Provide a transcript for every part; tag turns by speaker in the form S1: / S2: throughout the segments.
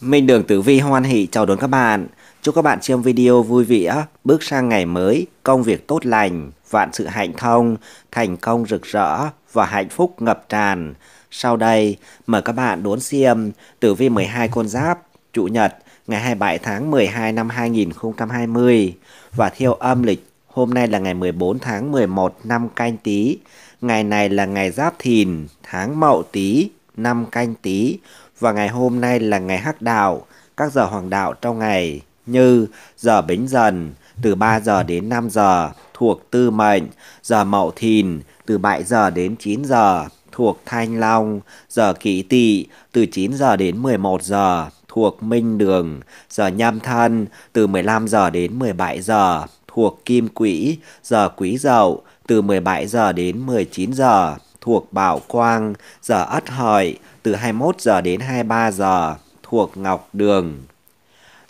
S1: Minh Đường Tử Vi hoan hỷ chào đón các bạn. Chúc các bạn xem video vui vẻ, bước sang ngày mới, công việc tốt lành, vạn sự hạnh thông, thành công rực rỡ và hạnh phúc ngập tràn. Sau đây, mời các bạn đón xem Tử Vi 12 con giáp, Chủ nhật, ngày 27 tháng 12 năm 2020 và theo âm lịch Hôm nay là ngày 14 tháng 11 năm canh Tý. Ngày này là ngày giáp thìn, tháng mậu Tý năm canh Tý và ngày hôm nay là ngày hắc đạo, các giờ hoàng đạo trong ngày như giờ bính dần từ 3 giờ đến 5 giờ thuộc tư mệnh, giờ mậu thìn từ 7 giờ đến 9 giờ thuộc thanh long, giờ kỷ tỵ từ 9 giờ đến 11 giờ thuộc minh đường, giờ nhâm thân từ 15 giờ đến 17 giờ thuộc kim quỹ, giờ quý dậu từ 17 giờ đến 19 giờ thuộc Bảo Quang, giờ Ất Hợi từ 21 giờ đến 23 giờ thuộc Ngọc Đường.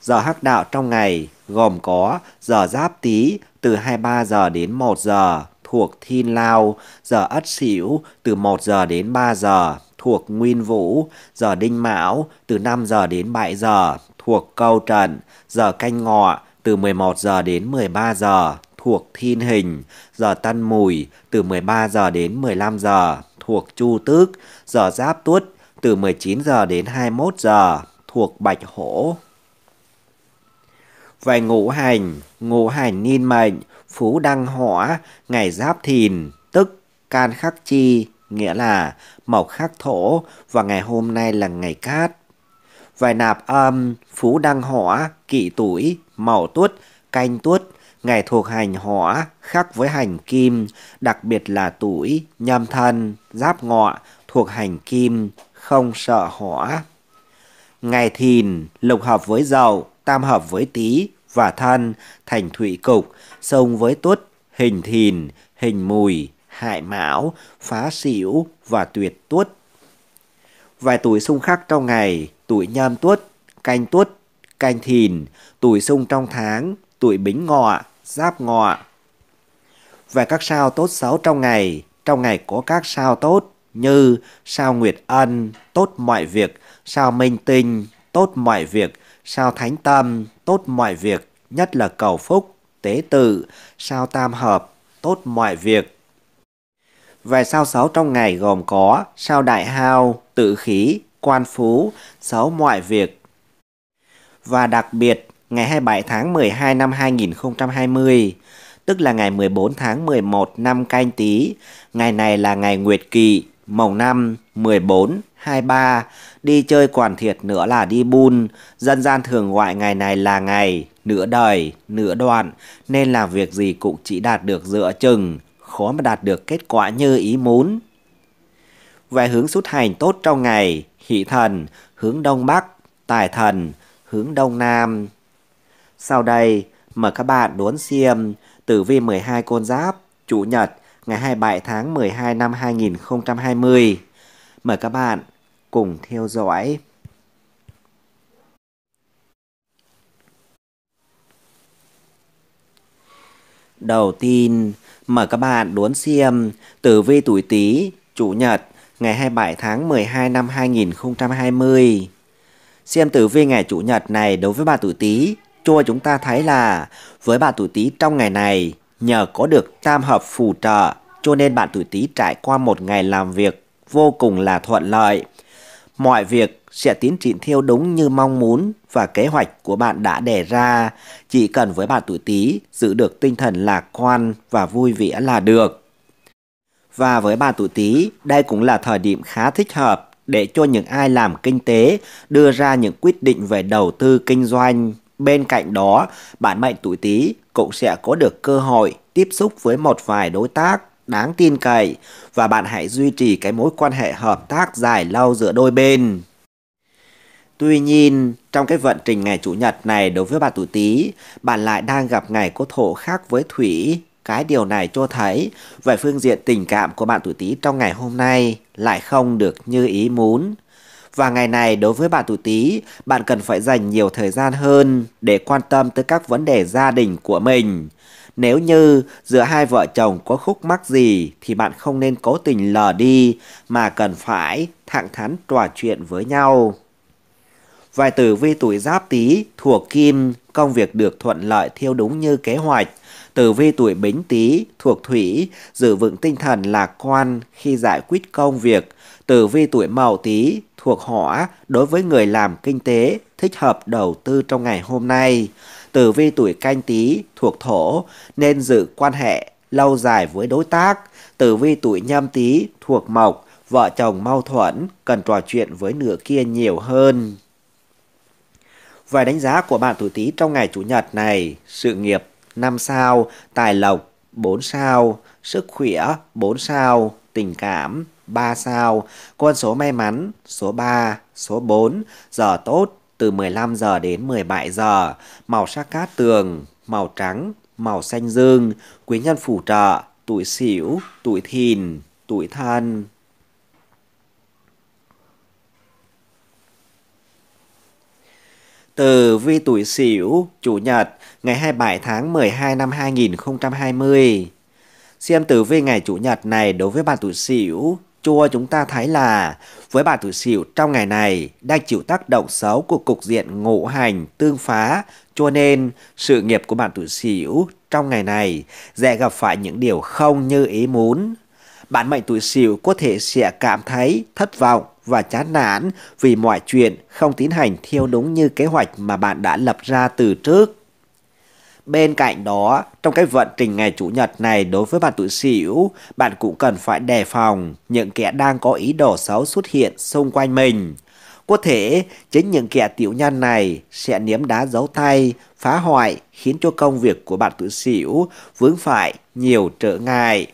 S1: Giờ hắc đạo trong ngày gồm có giờ Giáp Tý từ 23 giờ đến 1 giờ thuộc Thiên Lao, giờ Ất Sửu từ 1 giờ đến 3 giờ thuộc Nguyên Vũ, giờ Đinh Mão từ 5 giờ đến 7 giờ thuộc Câu Trận, giờ Canh Ngọ từ 11 giờ đến 13 giờ thuộc Thiên Hình, giờ Tân Mùi từ 13 giờ đến 15 giờ thuộc Chu Tước, giờ Giáp Tuất từ 19 giờ đến 21 giờ thuộc Bạch Hổ. Về ngũ hành, ngũ hành niên mệnh, phú đăng hỏa, ngày Giáp Thìn, tức can khắc chi, nghĩa là mộc khắc thổ và ngày hôm nay là ngày cát. vài nạp âm, phú đăng hỏa, kỵ tuổi, mậu tuất, canh tuất, ngày thuộc hành hỏa khắc với hành kim, đặc biệt là tuổi, nhâm thân, giáp ngọ thuộc hành kim, không sợ hỏa. Ngày thìn, lục hợp với dậu, tam hợp với tý và thân, thành thủy cục, sông với tuất, hình thìn, hình mùi, hại mão, phá xỉu và tuyệt tuất. Vài tuổi xung khắc trong ngày, tuổi nhâm tuất, canh tuất, canh thìn, tuổi xung trong tháng, tuổi bính ngọ, giáp ngọ. Về các sao tốt xấu trong ngày, trong ngày có các sao tốt như sao Nguyệt Ân, tốt mọi việc, sao Minh Tinh, tốt mọi việc, sao Thánh Tâm, tốt mọi việc, nhất là cầu phúc, tế tự, sao Tam Hợp, tốt mọi việc. Về sao xấu trong ngày gồm có sao Đại Hao, Tự Khí, Quan Phú, xấu mọi việc. Và đặc biệt ngày 27 tháng 12 năm 2020, tức là ngày 14 tháng 11 năm canh tý Ngày này là ngày Nguyệt kỳ mồng năm 14 23 đi chơi quản thiệt nữa là đi bun, dân gian thường gọi ngày này là ngày nửa đời, nửa đoạn nên làm việc gì cũng chỉ đạt được dựa chừng, khó mà đạt được kết quả như ý muốn. Về hướng xuất hành tốt trong ngày, hỷ thần, hướng đông bắc, tài thần, hướng đông nam, sau đây, mời các bạn đốn xem tử vi 12 con giáp, chủ nhật, ngày 27 tháng 12 năm 2020. Mời các bạn cùng theo dõi. Đầu tiên, mời các bạn đốn xem tử vi tuổi Tý, chủ nhật, ngày 27 tháng 12 năm 2020. Xem tử vi ngày chủ nhật này đối với bà tuổi Tý cho chúng ta thấy là với bạn tuổi Tý trong ngày này, nhờ có được tam hợp phù trợ cho nên bạn tuổi Tý trải qua một ngày làm việc vô cùng là thuận lợi. Mọi việc sẽ tiến triển theo đúng như mong muốn và kế hoạch của bạn đã đề ra. Chỉ cần với bạn tuổi Tý giữ được tinh thần lạc quan và vui vẻ là được. Và với bạn tuổi Tý, đây cũng là thời điểm khá thích hợp để cho những ai làm kinh tế đưa ra những quyết định về đầu tư kinh doanh Bên cạnh đó, bạn mệnh tuổi Tý cũng sẽ có được cơ hội tiếp xúc với một vài đối tác đáng tin cậy và bạn hãy duy trì cái mối quan hệ hợp tác dài lâu giữa đôi bên. Tuy nhiên, trong cái vận trình ngày Chủ nhật này đối với bạn tuổi Tý, bạn lại đang gặp ngày có thổ khác với Thủy. Cái điều này cho thấy về phương diện tình cảm của bạn tuổi Tý trong ngày hôm nay lại không được như ý muốn và ngày này đối với bạn tuổi Tý, bạn cần phải dành nhiều thời gian hơn để quan tâm tới các vấn đề gia đình của mình. Nếu như giữa hai vợ chồng có khúc mắc gì thì bạn không nên cố tình lờ đi mà cần phải thẳng thắn trò chuyện với nhau. Vài tử vi tuổi giáp tý thuộc kim, công việc được thuận lợi theo đúng như kế hoạch. Tử vi tuổi bính tý thuộc thủy, giữ vững tinh thần lạc quan khi giải quyết công việc. Tử vi tuổi mậu tý thuộc hỏa, đối với người làm kinh tế, thích hợp đầu tư trong ngày hôm nay. Tử vi tuổi canh tý thuộc thổ, nên giữ quan hệ lâu dài với đối tác. Tử vi tuổi nhâm tý thuộc mộc, vợ chồng mâu thuẫn, cần trò chuyện với nửa kia nhiều hơn. Vài đánh giá của bạn tuổi Tý trong ngày Chủ nhật này, sự nghiệp 5 sao, tài lộc 4 sao, sức khỏe 4 sao, tình cảm 3 sao, con số may mắn số 3, số 4, giờ tốt từ 15 giờ đến 17 giờ, màu sắc cát tường, màu trắng, màu xanh dương, quý nhân phù trợ, tuổi sửu, tuổi thìn, tuổi thân. từ Vi Tuổi Sửu, Chủ nhật, ngày 27 tháng 12 năm 2020. Xem tử vi ngày Chủ nhật này đối với bạn Tuổi Sửu, chua chúng ta thấy là với bạn Tuổi Sửu trong ngày này đang chịu tác động xấu của cục diện ngũ hành tương phá, cho nên sự nghiệp của bạn Tuổi Sửu trong ngày này dễ gặp phải những điều không như ý muốn bản mệnh tuổi sửu có thể sẽ cảm thấy thất vọng và chán nản vì mọi chuyện không tiến hành theo đúng như kế hoạch mà bạn đã lập ra từ trước. Bên cạnh đó, trong cái vận trình ngày Chủ nhật này đối với bạn tuổi Sửu, bạn cũng cần phải đề phòng những kẻ đang có ý đồ xấu xuất hiện xung quanh mình. Có thể chính những kẻ tiểu nhân này sẽ ném đá giấu tay, phá hoại khiến cho công việc của bạn tuổi Sửu vướng phải nhiều trở ngại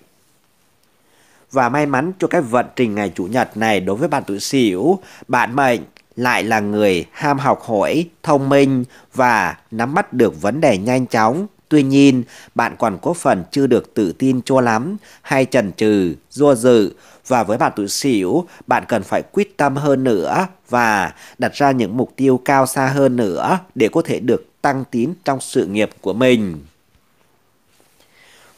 S1: và may mắn cho cái vận trình ngày Chủ nhật này đối với bạn tuổi Sửu, bạn mệnh lại là người ham học hỏi, thông minh và nắm bắt được vấn đề nhanh chóng. Tuy nhiên, bạn còn có phần chưa được tự tin cho lắm hay chần chừ, do dự và với bạn tuổi Sửu, bạn cần phải quyết tâm hơn nữa và đặt ra những mục tiêu cao xa hơn nữa để có thể được tăng tín trong sự nghiệp của mình.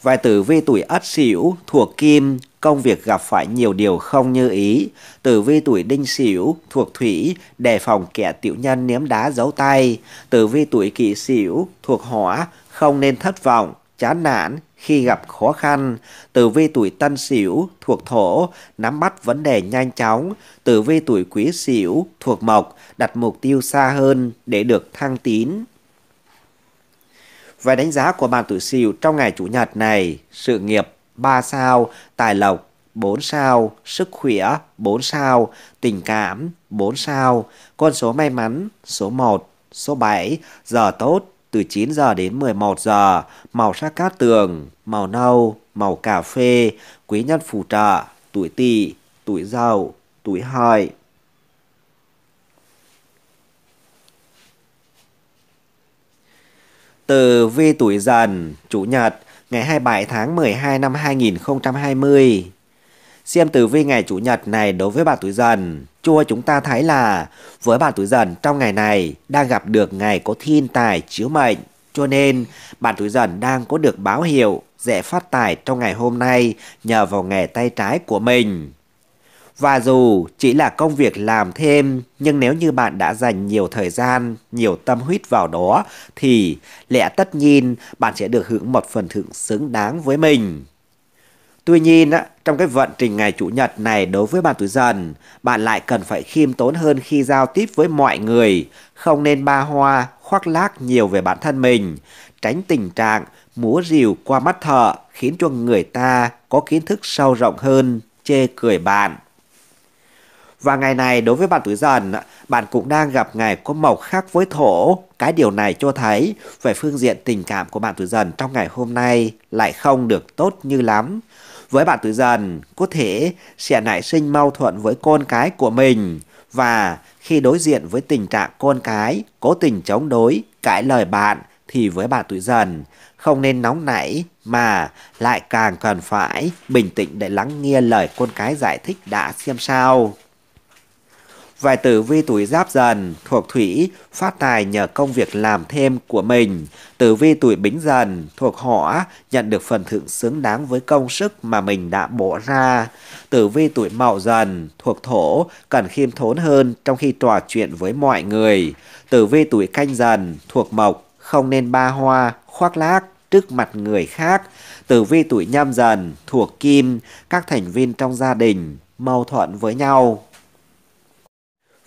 S1: Vài tử vi tuổi Ất Sửu thuộc Kim công việc gặp phải nhiều điều không như ý, tử vi tuổi đinh sửu thuộc thủy, đề phòng kẻ tiểu nhân ném đá giấu tay, tử vi tuổi kỷ sửu thuộc hỏa, không nên thất vọng, chán nản khi gặp khó khăn, tử vi tuổi tân sửu thuộc thổ, nắm bắt vấn đề nhanh chóng, tử vi tuổi quý sửu thuộc mộc, đặt mục tiêu xa hơn để được thăng tín. Về đánh giá của bạn tuổi sửu trong ngày chủ nhật này, sự nghiệp 3 sao, tài lộc 4 sao, sức khỏe 4 sao, tình cảm 4 sao, con số may mắn số 1, số 7, giờ tốt từ 9 giờ đến 11 giờ, màu sắc cát tường, màu nâu, màu cà phê, quý nhân phù trợ, tuổi tỵ, tuổi dậu, tuổi hợi. Từ vi tuổi dần, chủ nhật, ngày 27 tháng 12 năm 2020. Xem tử vi ngày Chủ nhật này đối với bạn tuổi dần, chua chúng ta thấy là với bạn tuổi dần trong ngày này đang gặp được ngày có thiên tài chiếu mệnh. Cho nên, bạn tuổi dần đang có được báo hiệu dễ phát tài trong ngày hôm nay nhờ vào nghề tay trái của mình. Và dù chỉ là công việc làm thêm, nhưng nếu như bạn đã dành nhiều thời gian, nhiều tâm huyết vào đó, thì lẽ tất nhiên bạn sẽ được hưởng một phần thưởng xứng đáng với mình. Tuy nhiên, trong cái vận trình ngày Chủ nhật này đối với bạn tuổi dần, bạn lại cần phải khiêm tốn hơn khi giao tiếp với mọi người, không nên ba hoa, khoác lác nhiều về bản thân mình, tránh tình trạng múa rìu qua mắt thợ khiến cho người ta có kiến thức sâu rộng hơn, chê cười bạn. Và ngày này đối với bạn tuổi dần, bạn cũng đang gặp ngày có màu khác với thổ. Cái điều này cho thấy về phương diện tình cảm của bạn tuổi dần trong ngày hôm nay lại không được tốt như lắm. Với bạn tuổi dần, có thể sẽ nảy sinh mâu thuẫn với con cái của mình và khi đối diện với tình trạng con cái cố tình chống đối, cãi lời bạn thì với bạn tuổi dần không nên nóng nảy mà lại càng cần phải bình tĩnh để lắng nghe lời con cái giải thích đã xem sao. Vài tử vi tuổi giáp dần thuộc thủy phát tài nhờ công việc làm thêm của mình. Tử vi tuổi bính dần thuộc hỏa nhận được phần thưởng xứng đáng với công sức mà mình đã bỏ ra. Tử vi tuổi mậu dần thuộc thổ cần khiêm thốn hơn trong khi trò chuyện với mọi người. Tử vi tuổi canh dần thuộc mộc không nên ba hoa khoác lác trước mặt người khác. Tử vi tuổi nhâm dần thuộc kim các thành viên trong gia đình mâu thuẫn với nhau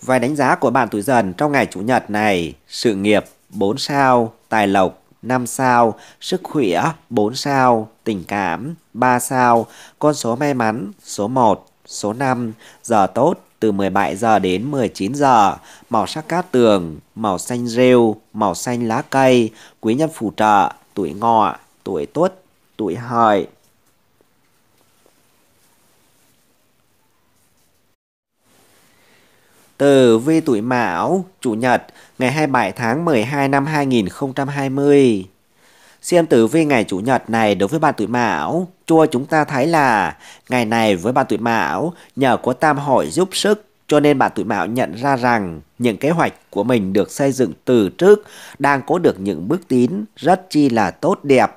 S1: Vài đánh giá của bạn tuổi dần trong ngày Chủ nhật này, sự nghiệp 4 sao, tài lộc 5 sao, sức khỏe 4 sao, tình cảm 3 sao, con số may mắn số 1, số 5, giờ tốt từ 17 giờ đến 19 giờ, màu sắc cát tường, màu xanh rêu, màu xanh lá cây, quý nhân phù trợ, tuổi ngọ, tuổi tuất, tuổi hợi. Tử vi tuổi Mão, Chủ nhật, ngày 27 tháng 12 năm 2020. Xem tử vi ngày Chủ nhật này đối với bạn tuổi Mão, chua chúng ta thấy là ngày này với bạn tuổi Mão nhờ có tam hội giúp sức cho nên bạn tuổi Mão nhận ra rằng những kế hoạch của mình được xây dựng từ trước đang có được những bước tiến rất chi là tốt đẹp.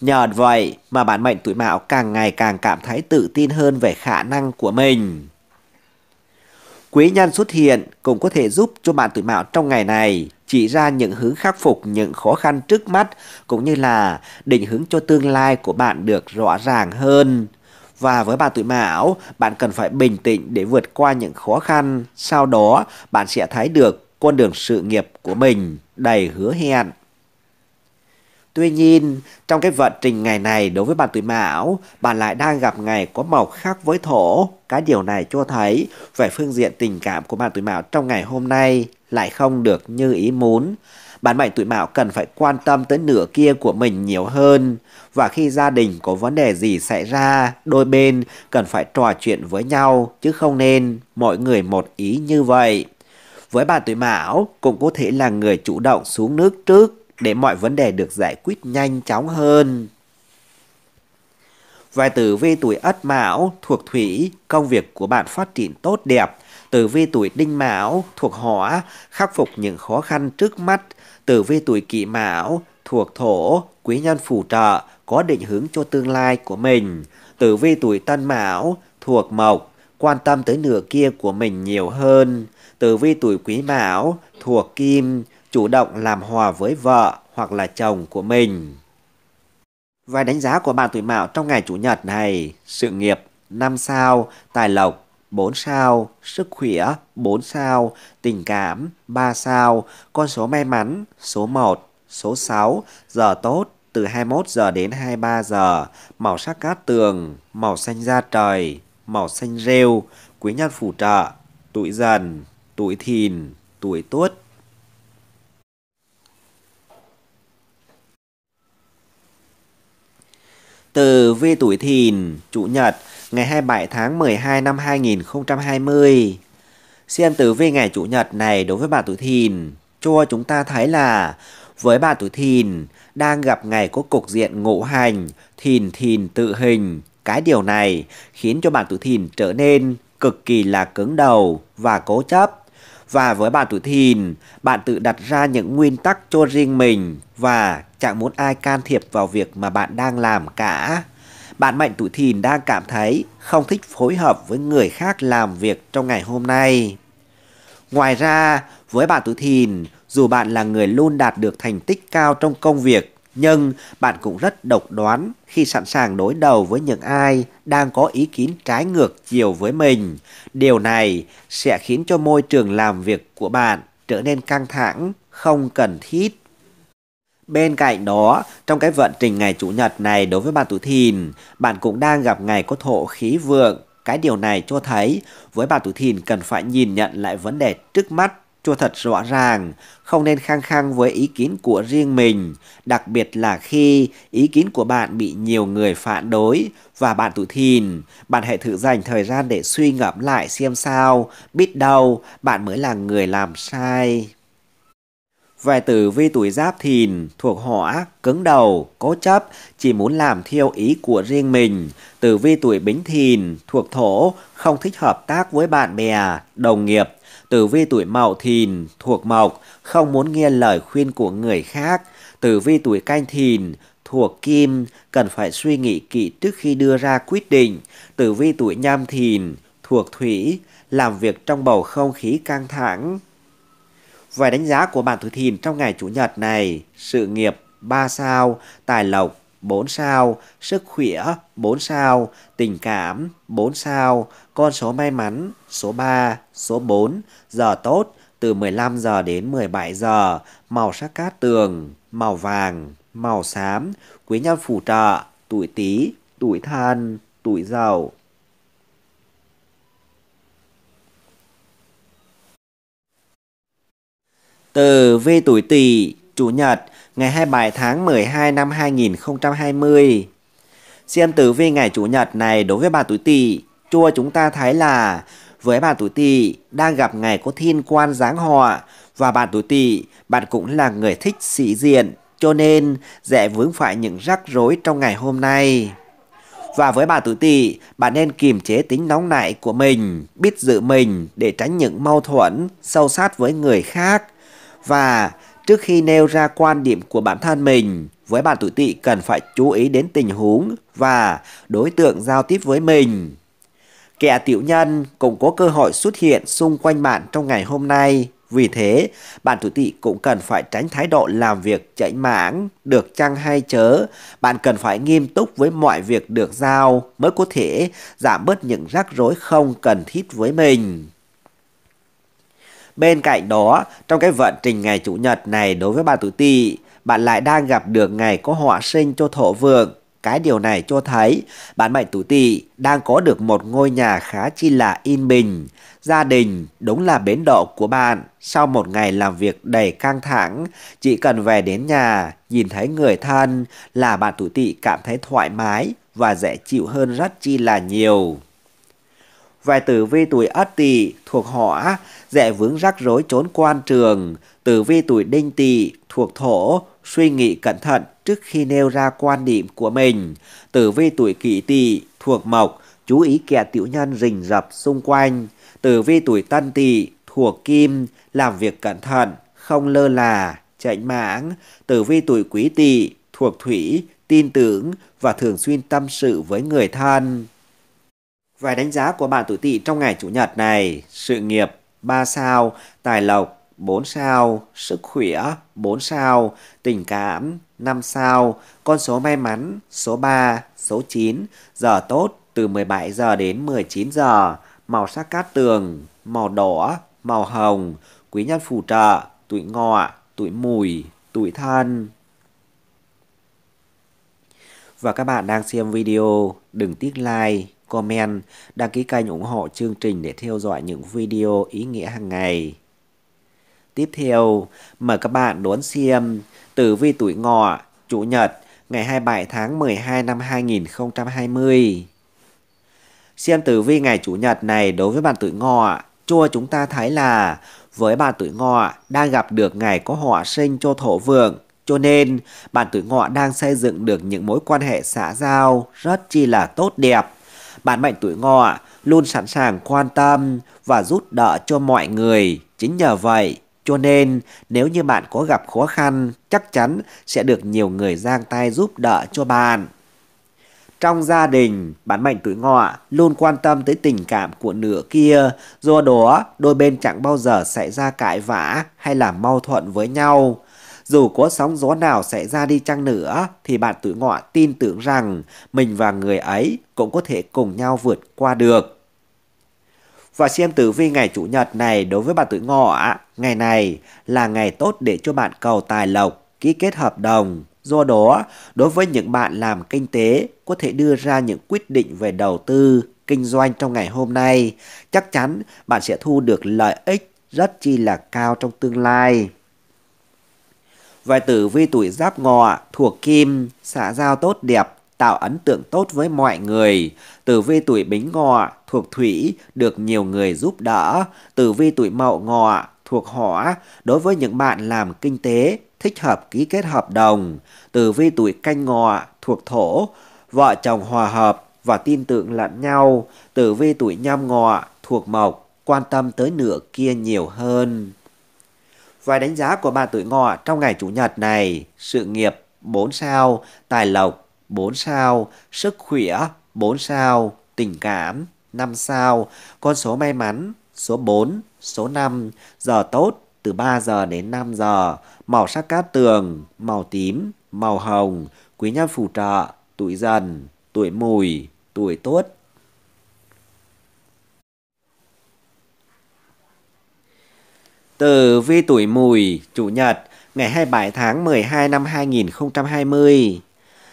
S1: Nhờ vậy mà bạn mệnh tuổi Mão càng ngày càng cảm thấy tự tin hơn về khả năng của mình. Quý nhân xuất hiện cũng có thể giúp cho bạn tuổi mão trong ngày này chỉ ra những hướng khắc phục những khó khăn trước mắt cũng như là định hướng cho tương lai của bạn được rõ ràng hơn. Và với bạn tuổi mão, bạn cần phải bình tĩnh để vượt qua những khó khăn, sau đó bạn sẽ thấy được con đường sự nghiệp của mình đầy hứa hẹn. Tuy nhiên, trong cái vận trình ngày này đối với bạn tuổi mão, bạn lại đang gặp ngày có màu khác với thổ. Cái điều này cho thấy về phương diện tình cảm của bạn tuổi mão trong ngày hôm nay lại không được như ý muốn. Bạn mệnh tuổi mão cần phải quan tâm tới nửa kia của mình nhiều hơn. Và khi gia đình có vấn đề gì xảy ra, đôi bên cần phải trò chuyện với nhau chứ không nên mọi người một ý như vậy. Với bạn tuổi mão cũng có thể là người chủ động xuống nước trước để mọi vấn đề được giải quyết nhanh chóng hơn. Vài tử vi tuổi Ất Mão thuộc Thủy, công việc của bạn phát triển tốt đẹp. Tử vi tuổi Đinh Mão thuộc Hỏa, khắc phục những khó khăn trước mắt. Tử vi tuổi Kỷ Mão thuộc Thổ, quý nhân phù trợ, có định hướng cho tương lai của mình. Tử vi tuổi Tân Mão thuộc Mộc, quan tâm tới nửa kia của mình nhiều hơn. Tử vi tuổi Quý Mão thuộc Kim, chủ động làm hòa với vợ hoặc là chồng của mình. Vài đánh giá của bạn tuổi mạo trong ngày Chủ nhật này, sự nghiệp 5 sao, tài lộc 4 sao, sức khỏe 4 sao, tình cảm 3 sao, con số may mắn số 1, số 6, giờ tốt từ 21 giờ đến 23 giờ, màu sắc cát tường, màu xanh da trời, màu xanh rêu, quý nhân phù trợ, tuổi dần, tuổi thìn, tuổi tuất. từ vi tuổi thìn, Chủ nhật, ngày 27 tháng 12 năm 2020. Xem tử vi ngày Chủ nhật này đối với bạn tuổi thìn, cho chúng ta thấy là với bạn tuổi thìn đang gặp ngày có cục diện ngũ hành, thìn thìn tự hình. Cái điều này khiến cho bạn tuổi thìn trở nên cực kỳ là cứng đầu và cố chấp và với bạn tuổi thìn, bạn tự đặt ra những nguyên tắc cho riêng mình và chẳng muốn ai can thiệp vào việc mà bạn đang làm cả. Bạn mệnh tuổi thìn đang cảm thấy không thích phối hợp với người khác làm việc trong ngày hôm nay. Ngoài ra, với bạn tuổi thìn, dù bạn là người luôn đạt được thành tích cao trong công việc nhưng bạn cũng rất độc đoán khi sẵn sàng đối đầu với những ai đang có ý kiến trái ngược chiều với mình. Điều này sẽ khiến cho môi trường làm việc của bạn trở nên căng thẳng, không cần thiết. Bên cạnh đó, trong cái vận trình ngày Chủ nhật này đối với bạn tuổi thìn, bạn cũng đang gặp ngày có thổ khí vượng. Cái điều này cho thấy với bạn tuổi thìn cần phải nhìn nhận lại vấn đề trước mắt cho thật rõ ràng, không nên khăng khăng với ý kiến của riêng mình, đặc biệt là khi ý kiến của bạn bị nhiều người phản đối và bạn tụt thìn, bạn hãy thử dành thời gian để suy ngẫm lại xem sao, biết đâu bạn mới là người làm sai. Về tử vi tuổi giáp thìn, thuộc hỏa, cứng đầu, cố chấp, chỉ muốn làm theo ý của riêng mình. Tử vi tuổi bính thìn, thuộc thổ, không thích hợp tác với bạn bè, đồng nghiệp, Tử vi tuổi mậu thìn thuộc mộc, không muốn nghe lời khuyên của người khác. Tử vi tuổi canh thìn thuộc kim, cần phải suy nghĩ kỹ trước khi đưa ra quyết định. Tử vi tuổi nhâm thìn thuộc thủy, làm việc trong bầu không khí căng thẳng. Vài đánh giá của bạn tuổi thìn trong ngày Chủ nhật này, sự nghiệp 3 sao, tài lộc 4 sao, sức khỏe 4 sao, tình cảm 4 sao, con số may mắn số 3, số 4, giờ tốt từ 15 giờ đến 17 giờ, màu sắc cát tường, màu vàng, màu xám, quý nhân phù trợ, tuổi Tý, tuổi Thân, tuổi Dậu. Từ vi tuổi Tỵ, chủ nhật ngày 27 tháng 12 năm 2020. Xem tử vi ngày Chủ nhật này đối với bà tuổi Tỵ, chua chúng ta thấy là với bà tuổi Tỵ đang gặp ngày có thiên quan giáng họ và bà tuổi Tỵ, bạn cũng là người thích sĩ diện, cho nên dễ vướng phải những rắc rối trong ngày hôm nay. Và với bà tuổi tỵ, bạn nên kiềm chế tính nóng nảy của mình, biết giữ mình để tránh những mâu thuẫn sâu sát với người khác. Và Trước khi nêu ra quan điểm của bản thân mình, với bạn tuổi tỵ cần phải chú ý đến tình huống và đối tượng giao tiếp với mình. Kẻ tiểu nhân cũng có cơ hội xuất hiện xung quanh bạn trong ngày hôm nay. Vì thế, bạn tuổi tỵ cũng cần phải tránh thái độ làm việc chạy mãng, được chăng hay chớ. Bạn cần phải nghiêm túc với mọi việc được giao mới có thể giảm bớt những rắc rối không cần thiết với mình. Bên cạnh đó, trong cái vận trình ngày Chủ nhật này đối với bạn tuổi tỵ, bạn lại đang gặp được ngày có họa sinh cho thổ vượng. Cái điều này cho thấy bạn mệnh tuổi tỵ đang có được một ngôi nhà khá chi là yên bình. Gia đình đúng là bến đậu của bạn. Sau một ngày làm việc đầy căng thẳng, chỉ cần về đến nhà, nhìn thấy người thân là bạn tuổi tỵ cảm thấy thoải mái và dễ chịu hơn rất chi là nhiều. Vài tử vi tuổi ất tỵ thuộc hỏa, dễ vướng rắc rối trốn quan trường. Tử vi tuổi đinh tỵ thuộc thổ, suy nghĩ cẩn thận trước khi nêu ra quan điểm của mình. Tử vi tuổi kỷ tỵ thuộc mộc, chú ý kẻ tiểu nhân rình rập xung quanh. Tử vi tuổi tân tỵ thuộc kim, làm việc cẩn thận, không lơ là, chạy mãng. Tử vi tuổi quý tỵ thuộc thủy, tin tưởng và thường xuyên tâm sự với người thân. Vài đánh giá của bạn tuổi tỵ trong ngày Chủ nhật này, sự nghiệp 3 sao, tài lộc 4 sao, sức khỏe 4 sao, tình cảm 5 sao, con số may mắn số 3, số 9, giờ tốt từ 17 giờ đến 19 giờ, màu sắc cát tường, màu đỏ, màu hồng, quý nhân phù trợ, tuổi ngọ, tuổi mùi, tuổi thân. Và các bạn đang xem video, đừng tiếc like comment, đăng ký kênh ủng hộ chương trình để theo dõi những video ý nghĩa hàng ngày. Tiếp theo, mời các bạn đón xem tử vi tuổi ngọ, chủ nhật, ngày 27 tháng 12 năm 2020. Xem tử vi ngày chủ nhật này đối với bạn tuổi ngọ, chua chúng ta thấy là với bạn tuổi ngọ đang gặp được ngày có họa sinh cho thổ vượng, cho nên, bạn tuổi ngọ đang xây dựng được những mối quan hệ xã giao rất chi là tốt đẹp. Bạn mệnh tuổi ngọ luôn sẵn sàng quan tâm và giúp đỡ cho mọi người. Chính nhờ vậy, cho nên nếu như bạn có gặp khó khăn, chắc chắn sẽ được nhiều người giang tay giúp đỡ cho bạn. Trong gia đình, bản mệnh tuổi ngọ luôn quan tâm tới tình cảm của nửa kia, do đó đôi bên chẳng bao giờ xảy ra cãi vã hay là mâu thuẫn với nhau. Dù có sóng gió nào xảy ra đi chăng nữa thì bạn tuổi ngọ tin tưởng rằng mình và người ấy cũng có thể cùng nhau vượt qua được. Và xem tử vi ngày Chủ nhật này đối với bạn tuổi ngọ, ngày này là ngày tốt để cho bạn cầu tài lộc, ký kết hợp đồng. Do đó, đối với những bạn làm kinh tế có thể đưa ra những quyết định về đầu tư, kinh doanh trong ngày hôm nay, chắc chắn bạn sẽ thu được lợi ích rất chi là cao trong tương lai. Vài tử vi tuổi giáp ngọ, thuộc kim, xã giao tốt đẹp, tạo ấn tượng tốt với mọi người. Tử vi tuổi bính ngọ, thuộc thủy, được nhiều người giúp đỡ. Tử vi tuổi mậu ngọ, thuộc hỏa, đối với những bạn làm kinh tế, thích hợp ký kết hợp đồng. Tử vi tuổi canh ngọ, thuộc thổ, vợ chồng hòa hợp và tin tưởng lẫn nhau. Tử vi tuổi nhâm ngọ, thuộc mộc, quan tâm tới nửa kia nhiều hơn. Vài đánh giá của bà tuổi ngọ trong ngày Chủ nhật này, sự nghiệp 4 sao, tài lộc 4 sao, sức khỏe 4 sao, tình cảm 5 sao, con số may mắn số 4, số 5, giờ tốt từ 3 giờ đến 5 giờ, màu sắc cát tường, màu tím, màu hồng, quý nhân phù trợ, tuổi dần, tuổi mùi, tuổi tốt. tử vi tuổi mùi, Chủ nhật, ngày 27 tháng 12 năm 2020.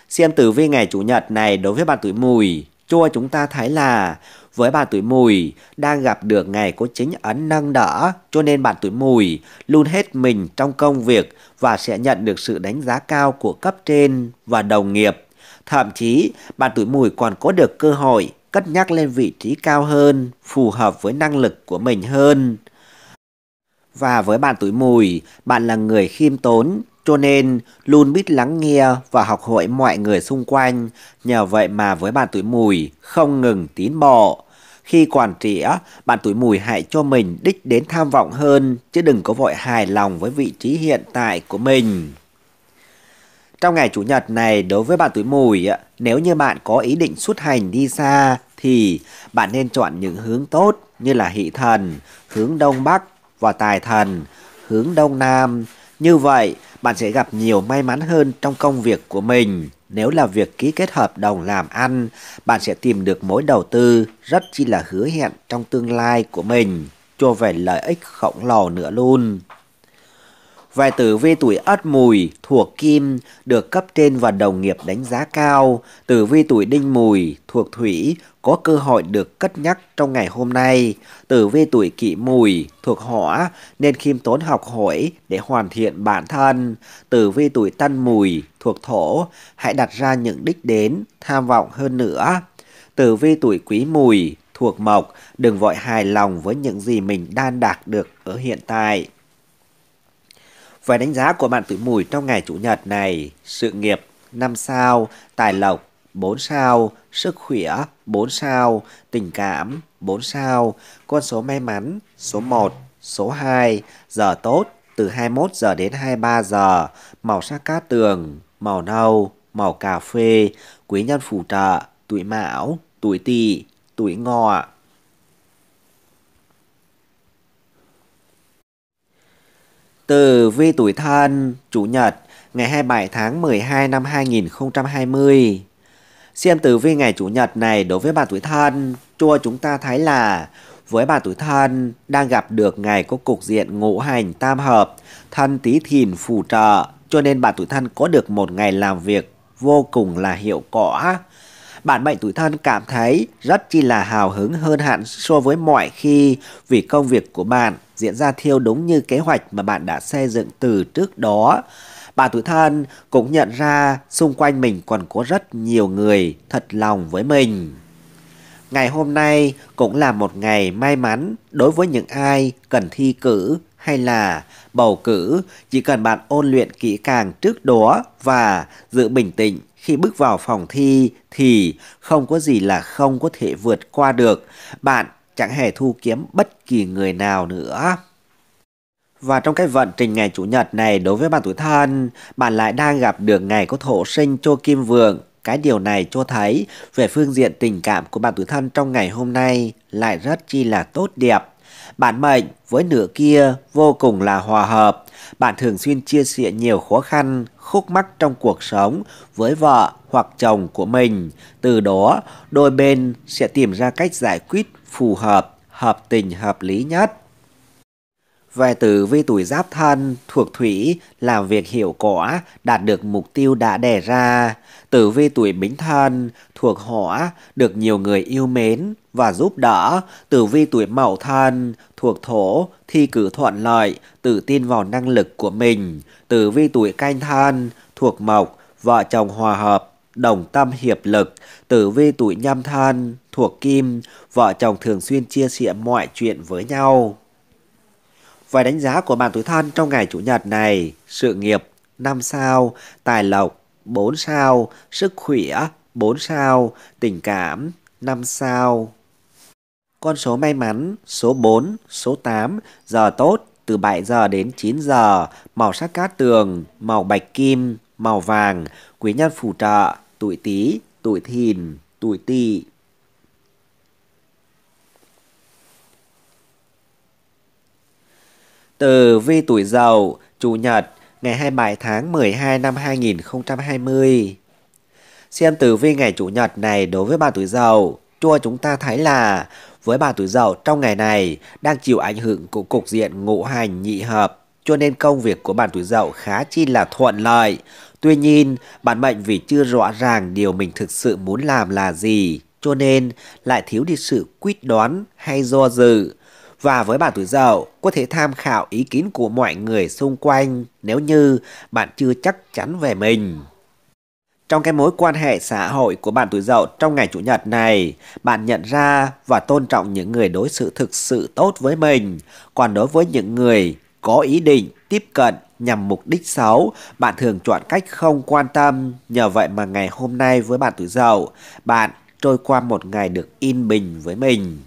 S1: Xem tử vi ngày Chủ nhật này đối với bạn tuổi mùi, cho chúng ta thấy là với bạn tuổi mùi đang gặp được ngày có chính ấn nâng đỡ cho nên bạn tuổi mùi luôn hết mình trong công việc và sẽ nhận được sự đánh giá cao của cấp trên và đồng nghiệp. Thậm chí bạn tuổi mùi còn có được cơ hội cất nhắc lên vị trí cao hơn, phù hợp với năng lực của mình hơn. Và với bạn tuổi mùi, bạn là người khiêm tốn, cho nên luôn biết lắng nghe và học hỏi mọi người xung quanh. Nhờ vậy mà với bạn tuổi mùi không ngừng tiến bộ. Khi quản trị, bạn tuổi mùi hãy cho mình đích đến tham vọng hơn, chứ đừng có vội hài lòng với vị trí hiện tại của mình. Trong ngày Chủ nhật này, đối với bạn tuổi mùi, nếu như bạn có ý định xuất hành đi xa, thì bạn nên chọn những hướng tốt như là hỷ thần, hướng đông bắc, và tài thần, hướng Đông Nam. Như vậy, bạn sẽ gặp nhiều may mắn hơn trong công việc của mình. Nếu là việc ký kết hợp đồng làm ăn, bạn sẽ tìm được mối đầu tư rất chi là hứa hẹn trong tương lai của mình, cho về lợi ích khổng lồ nữa luôn. Vài tử vi tuổi Ất Mùi thuộc Kim được cấp trên và đồng nghiệp đánh giá cao. Tử vi tuổi Đinh Mùi thuộc Thủy có cơ hội được cất nhắc trong ngày hôm nay. Tử vi tuổi Kỷ Mùi thuộc Hỏa nên khiêm tốn học hỏi để hoàn thiện bản thân. Tử vi tuổi Tân Mùi thuộc Thổ hãy đặt ra những đích đến tham vọng hơn nữa. Tử vi tuổi Quý Mùi thuộc Mộc đừng vội hài lòng với những gì mình đang đạt được ở hiện tại. Về đánh giá của bạn tuổi mùi trong ngày Chủ nhật này, sự nghiệp 5 sao, tài lộc 4 sao, sức khỏe 4 sao, tình cảm 4 sao, con số may mắn số 1, số 2, giờ tốt từ 21 giờ đến 23 giờ, màu sắc cát tường, màu nâu, màu cà phê, quý nhân phù trợ, tuổi mão, tuổi tỵ, tuổi ngọ. Từ vi tuổi thân, Chủ nhật, ngày 27 tháng 12 năm 2020. Xem tử vi ngày Chủ nhật này đối với bà tuổi thân, chua chúng ta thấy là với bà tuổi thân đang gặp được ngày có cục diện ngũ hành tam hợp, thân tí thìn phù trợ, cho nên bà tuổi thân có được một ngày làm việc vô cùng là hiệu quả. Bạn mệnh tuổi thân cảm thấy rất chi là hào hứng hơn hẳn so với mọi khi vì công việc của bạn diễn ra theo đúng như kế hoạch mà bạn đã xây dựng từ trước đó. Bà tuổi thân cũng nhận ra xung quanh mình còn có rất nhiều người thật lòng với mình. Ngày hôm nay cũng là một ngày may mắn đối với những ai cần thi cử hay là bầu cử, chỉ cần bạn ôn luyện kỹ càng trước đó và giữ bình tĩnh khi bước vào phòng thi thì không có gì là không có thể vượt qua được. Bạn chẳng hề thu kiếm bất kỳ người nào nữa. Và trong cái vận trình ngày Chủ nhật này đối với bạn tuổi thân, bạn lại đang gặp được ngày có thổ sinh cho kim vượng. Cái điều này cho thấy về phương diện tình cảm của bạn tuổi thân trong ngày hôm nay lại rất chi là tốt đẹp. Bạn mệnh với nửa kia vô cùng là hòa hợp. Bạn thường xuyên chia sẻ nhiều khó khăn, khúc mắc trong cuộc sống với vợ hoặc chồng của mình. Từ đó, đôi bên sẽ tìm ra cách giải quyết phù hợp, hợp tình hợp lý nhất. Về tử vi tuổi giáp thân thuộc thủy làm việc hiệu quả, đạt được mục tiêu đã đề ra. Tử vi tuổi bính thân thuộc hỏa được nhiều người yêu mến và giúp đỡ. Tử vi tuổi mậu thân thuộc thổ thi cử thuận lợi, tự tin vào năng lực của mình. Tử vi tuổi canh thân thuộc mộc, vợ chồng hòa hợp, đồng tâm hiệp lực, tử vi tuổi nhâm thân, thuộc kim, vợ chồng thường xuyên chia sẻ mọi chuyện với nhau. Vài đánh giá của bạn tuổi thân trong ngày Chủ nhật này, sự nghiệp 5 sao, tài lộc 4 sao, sức khỏe 4 sao, tình cảm 5 sao. Con số may mắn số 4, số 8, giờ tốt từ 7 giờ đến 9 giờ, màu sắc cát tường, màu bạch kim, màu vàng, quý nhân phù trợ, tuổi Tý, tuổi Thìn, tuổi Tỵ. Từ vi tuổi Dậu, Chủ nhật, ngày 27 tháng 12 năm 2020. Xem tử vi ngày Chủ nhật này đối với bà tuổi Dậu, cho chúng ta thấy là với bà tuổi Dậu trong ngày này đang chịu ảnh hưởng của cục diện ngũ hành nhị hợp, cho nên công việc của bà tuổi Dậu khá chi là thuận lợi, Tuy nhiên, bản mệnh vì chưa rõ ràng điều mình thực sự muốn làm là gì, cho nên lại thiếu đi sự quyết đoán hay do dự. Và với bạn tuổi Dậu, có thể tham khảo ý kiến của mọi người xung quanh nếu như bạn chưa chắc chắn về mình. Trong cái mối quan hệ xã hội của bạn tuổi Dậu trong ngày Chủ nhật này, bạn nhận ra và tôn trọng những người đối xử thực sự tốt với mình, còn đối với những người có ý định tiếp cận nhằm mục đích xấu, bạn thường chọn cách không quan tâm. Nhờ vậy mà ngày hôm nay với bạn tuổi dậu, bạn trôi qua một ngày được in bình với mình.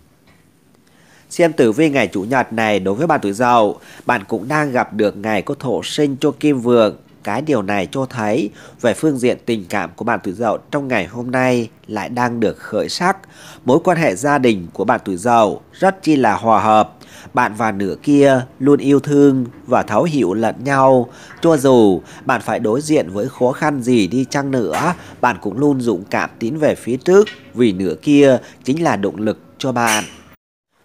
S1: Xem tử vi ngày chủ nhật này đối với bạn tuổi dậu, bạn cũng đang gặp được ngày có thổ sinh cho kim vượng. Cái điều này cho thấy về phương diện tình cảm của bạn tuổi dậu trong ngày hôm nay lại đang được khởi sắc. Mối quan hệ gia đình của bạn tuổi dậu rất chi là hòa hợp bạn và nửa kia luôn yêu thương và thấu hiểu lẫn nhau. Cho dù bạn phải đối diện với khó khăn gì đi chăng nữa, bạn cũng luôn dũng cảm tiến về phía trước vì nửa kia chính là động lực cho bạn.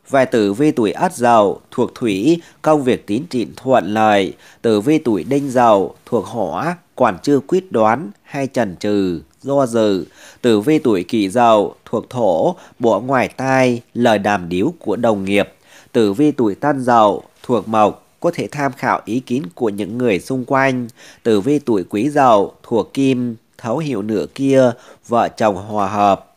S1: Về tử vi tuổi Ất Dậu thuộc Thủy, công việc tín triển thuận lợi. Tử vi tuổi Đinh Dậu thuộc Hỏa, quản chưa quyết đoán hay chần chừ do dự. Tử vi tuổi Kỷ Dậu thuộc Thổ, bộ ngoài tai, lời đàm điếu của đồng nghiệp Tử vi tuổi tân dậu thuộc mộc có thể tham khảo ý kiến của những người xung quanh. Tử vi tuổi quý dậu thuộc kim thấu hiểu nửa kia vợ chồng hòa hợp.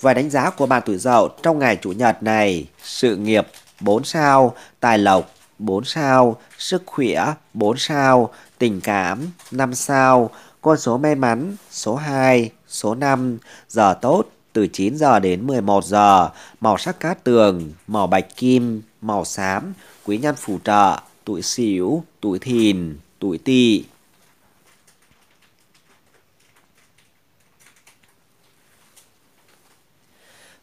S1: Và đánh giá của bạn tuổi dậu trong ngày chủ nhật này, sự nghiệp 4 sao, tài lộc 4 sao, sức khỏe 4 sao, tình cảm 5 sao, con số may mắn số 2, số 5, giờ tốt từ 9 giờ đến 11 giờ, màu sắc cát tường, màu bạch kim, màu xám, quý nhân phù trợ, tuổi sửu tuổi thìn, tuổi tỵ.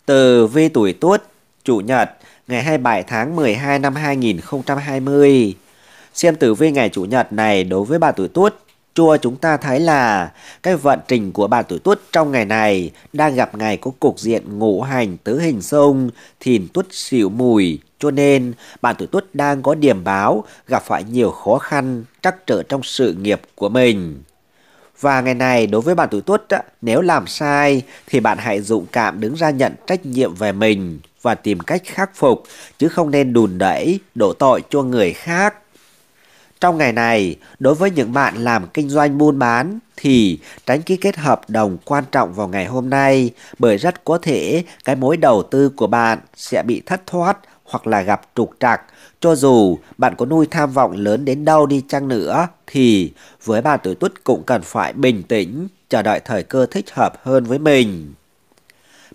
S1: Từ vi tuổi tuất, chủ nhật, ngày 27 tháng 12 năm 2020. Xem tử vi ngày chủ nhật này đối với bà tuổi tuất chùa chúng ta thấy là cái vận trình của bạn tuổi tuất trong ngày này đang gặp ngày có cục diện ngũ hành tứ hình xung thìn tuất xỉu mùi cho nên bạn tuổi tuất đang có điểm báo gặp phải nhiều khó khăn trắc trở trong sự nghiệp của mình và ngày này đối với bạn tuổi tuất nếu làm sai thì bạn hãy dũng cảm đứng ra nhận trách nhiệm về mình và tìm cách khắc phục chứ không nên đùn đẩy đổ tội cho người khác trong ngày này, đối với những bạn làm kinh doanh buôn bán thì tránh ký kết hợp đồng quan trọng vào ngày hôm nay bởi rất có thể cái mối đầu tư của bạn sẽ bị thất thoát hoặc là gặp trục trặc. Cho dù bạn có nuôi tham vọng lớn đến đâu đi chăng nữa thì với bạn tuổi tuất cũng cần phải bình tĩnh chờ đợi thời cơ thích hợp hơn với mình.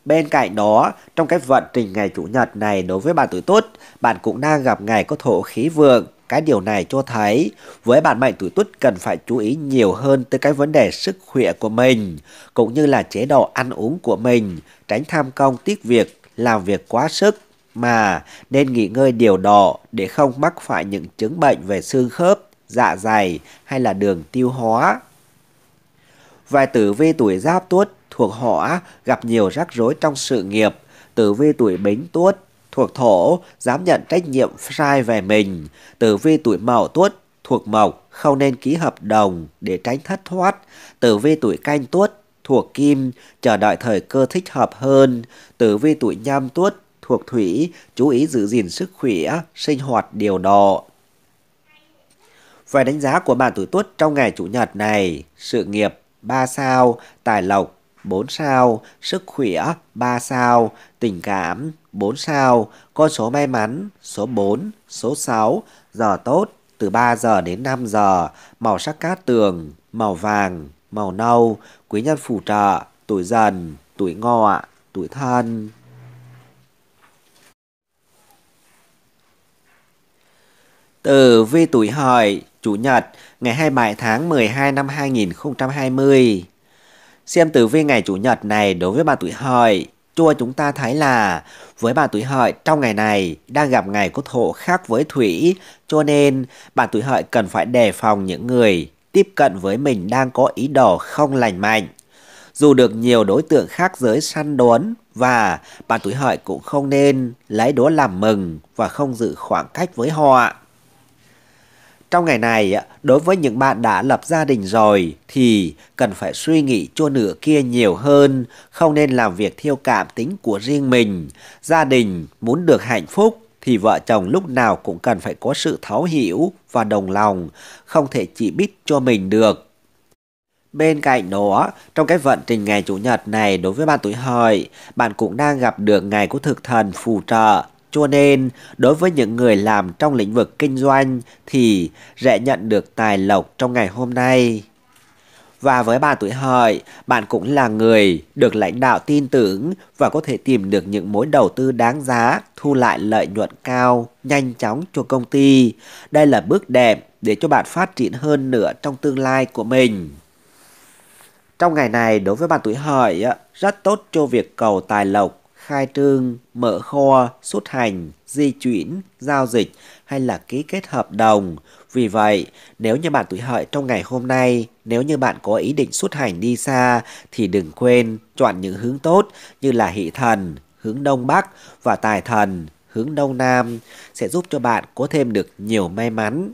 S1: Bên cạnh đó, trong cái vận trình ngày Chủ nhật này đối với bạn tuổi Tuất, bạn cũng đang gặp ngày có thổ khí vượng cái điều này cho thấy với bạn mệnh tuổi tuất cần phải chú ý nhiều hơn tới cái vấn đề sức khỏe của mình cũng như là chế độ ăn uống của mình, tránh tham công tiếc việc, làm việc quá sức mà nên nghỉ ngơi điều độ để không mắc phải những chứng bệnh về xương khớp, dạ dày hay là đường tiêu hóa. Vài tử vi tuổi giáp tuất thuộc họ gặp nhiều rắc rối trong sự nghiệp, tử vi tuổi bính tuất thuộc thổ, dám nhận trách nhiệm sai về mình. Tử vi tuổi mậu tuất, thuộc mộc, không nên ký hợp đồng để tránh thất thoát. Tử vi tuổi canh tuất, thuộc kim, chờ đợi thời cơ thích hợp hơn. Tử vi tuổi nhâm tuất, thuộc thủy, chú ý giữ gìn sức khỏe, sinh hoạt điều độ. Về đánh giá của bạn tuổi tuất trong ngày Chủ nhật này, sự nghiệp 3 sao, tài lộc 4 sao, sức khỏe 3 sao, tình cảm 4 sao, con số may mắn số 4, số 6, giờ tốt từ 3 giờ đến 5 giờ, màu sắc cát tường, màu vàng, màu nâu, quý nhân phù trợ, tuổi dần, tuổi ngọ, tuổi thân. từ vi tuổi hợi, chủ nhật, ngày 27 tháng 12 năm 2020. Xem tử vi ngày Chủ nhật này đối với bà tuổi hợi, chua chúng ta thấy là với bà tuổi hợi trong ngày này đang gặp ngày có thổ khác với thủy, cho nên bà tuổi hợi cần phải đề phòng những người tiếp cận với mình đang có ý đồ không lành mạnh. Dù được nhiều đối tượng khác giới săn đốn và bà tuổi hợi cũng không nên lấy đố làm mừng và không giữ khoảng cách với họ. Trong ngày này, đối với những bạn đã lập gia đình rồi thì cần phải suy nghĩ cho nửa kia nhiều hơn, không nên làm việc thiêu cảm tính của riêng mình. Gia đình muốn được hạnh phúc thì vợ chồng lúc nào cũng cần phải có sự thấu hiểu và đồng lòng, không thể chỉ biết cho mình được. Bên cạnh đó, trong cái vận trình ngày Chủ nhật này đối với bạn tuổi hợi, bạn cũng đang gặp được ngày của thực thần phù trợ cho nên, đối với những người làm trong lĩnh vực kinh doanh thì sẽ nhận được tài lộc trong ngày hôm nay. Và với bạn tuổi hợi, bạn cũng là người được lãnh đạo tin tưởng và có thể tìm được những mối đầu tư đáng giá, thu lại lợi nhuận cao, nhanh chóng cho công ty. Đây là bước đẹp để cho bạn phát triển hơn nữa trong tương lai của mình. Trong ngày này, đối với bạn tuổi hợi, rất tốt cho việc cầu tài lộc khai trương, mở kho, xuất hành, di chuyển, giao dịch hay là ký kết hợp đồng. Vì vậy, nếu như bạn tuổi hợi trong ngày hôm nay, nếu như bạn có ý định xuất hành đi xa thì đừng quên chọn những hướng tốt như là hỷ thần, hướng đông bắc và tài thần, hướng đông nam sẽ giúp cho bạn có thêm được nhiều may mắn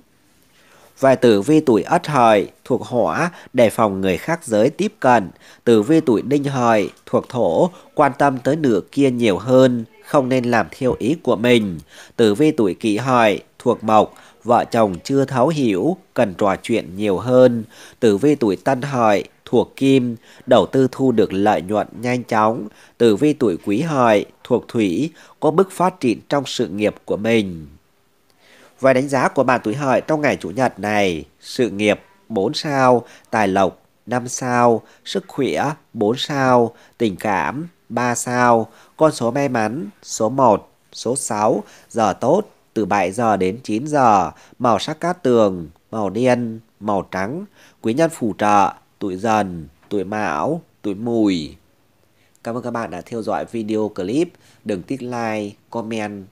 S1: và tử vi tuổi ất hợi thuộc hỏa để phòng người khác giới tiếp cận, tử vi tuổi đinh hợi thuộc thổ quan tâm tới nửa kia nhiều hơn, không nên làm theo ý của mình. Tử vi tuổi kỷ hợi thuộc mộc vợ chồng chưa thấu hiểu, cần trò chuyện nhiều hơn. Tử vi tuổi tân hợi thuộc kim, đầu tư thu được lợi nhuận nhanh chóng. Tử vi tuổi quý hợi thuộc thủy, có bước phát triển trong sự nghiệp của mình. Về đánh giá của bạn tuổi hợi trong ngày Chủ nhật này, sự nghiệp 4 sao, tài lộc 5 sao, sức khỏe 4 sao, tình cảm 3 sao, con số may mắn số 1, số 6, giờ tốt từ 7 giờ đến 9 giờ, màu sắc cát tường, màu đen, màu trắng, quý nhân phù trợ, tuổi dần, tuổi mão, tuổi mùi. Cảm ơn các bạn đã theo dõi video clip. Đừng tích like, comment